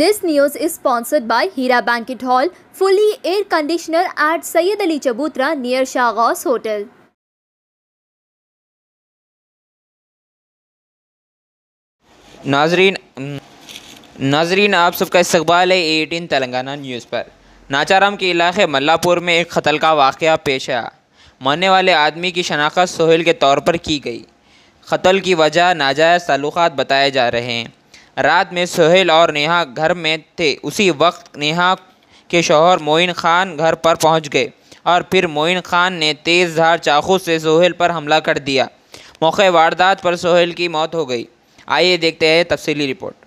this news is sponsored by Heera Banquet hall fully air conditioner at Syed Ali Chabutra near Shah hotel नाजरीन नाजरीन आप सबका इस्तबाल है एटीन तेलंगाना न्यूज़ पर नाचाराम के इलाके मल्लापुर में एक कतल का वाक़ पेश आया मरने वाले आदमी की शनाख्त सोहेल के तौर पर की गई कतल की वजह नाजायज़ ताल्लुक बताए जा रहे हैं रात में सोहेल और नेहा घर में थे उसी वक्त नेहा के शोहर मोइन खान घर पर पहुंच गए और फिर मोइन खान ने तेज़ धार चाकू से सोहेल पर हमला कर दिया मौके वारदात पर सोहेल की मौत हो गई आइए देखते हैं तफसीली रिपोर्ट